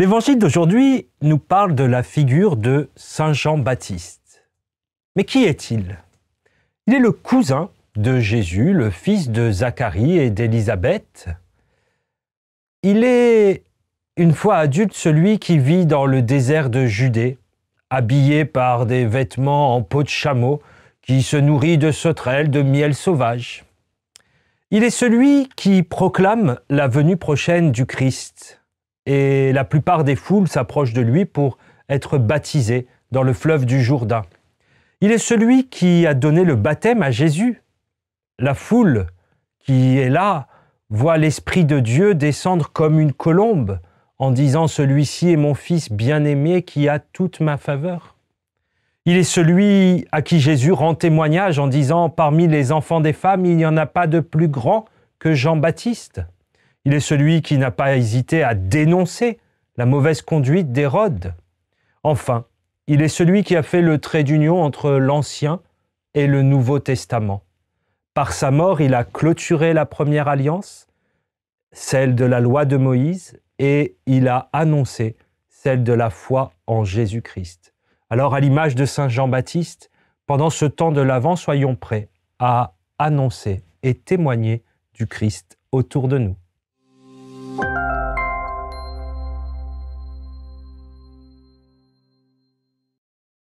L'évangile d'aujourd'hui nous parle de la figure de Saint Jean-Baptiste. Mais qui est-il Il est le cousin de Jésus, le fils de Zacharie et d'Élisabeth. Il est, une fois adulte, celui qui vit dans le désert de Judée, habillé par des vêtements en peau de chameau, qui se nourrit de sauterelles, de miel sauvage. Il est celui qui proclame la venue prochaine du Christ et la plupart des foules s'approchent de lui pour être baptisés dans le fleuve du Jourdain. Il est celui qui a donné le baptême à Jésus. La foule qui est là voit l'Esprit de Dieu descendre comme une colombe en disant Celui-ci est mon Fils bien-aimé qui a toute ma faveur. Il est celui à qui Jésus rend témoignage en disant Parmi les enfants des femmes, il n'y en a pas de plus grand que Jean-Baptiste. Il est celui qui n'a pas hésité à dénoncer la mauvaise conduite d'Hérode. Enfin, il est celui qui a fait le trait d'union entre l'Ancien et le Nouveau Testament. Par sa mort, il a clôturé la première alliance, celle de la loi de Moïse, et il a annoncé celle de la foi en Jésus-Christ. Alors, à l'image de Saint Jean-Baptiste, pendant ce temps de l'Avent, soyons prêts à annoncer et témoigner du Christ autour de nous.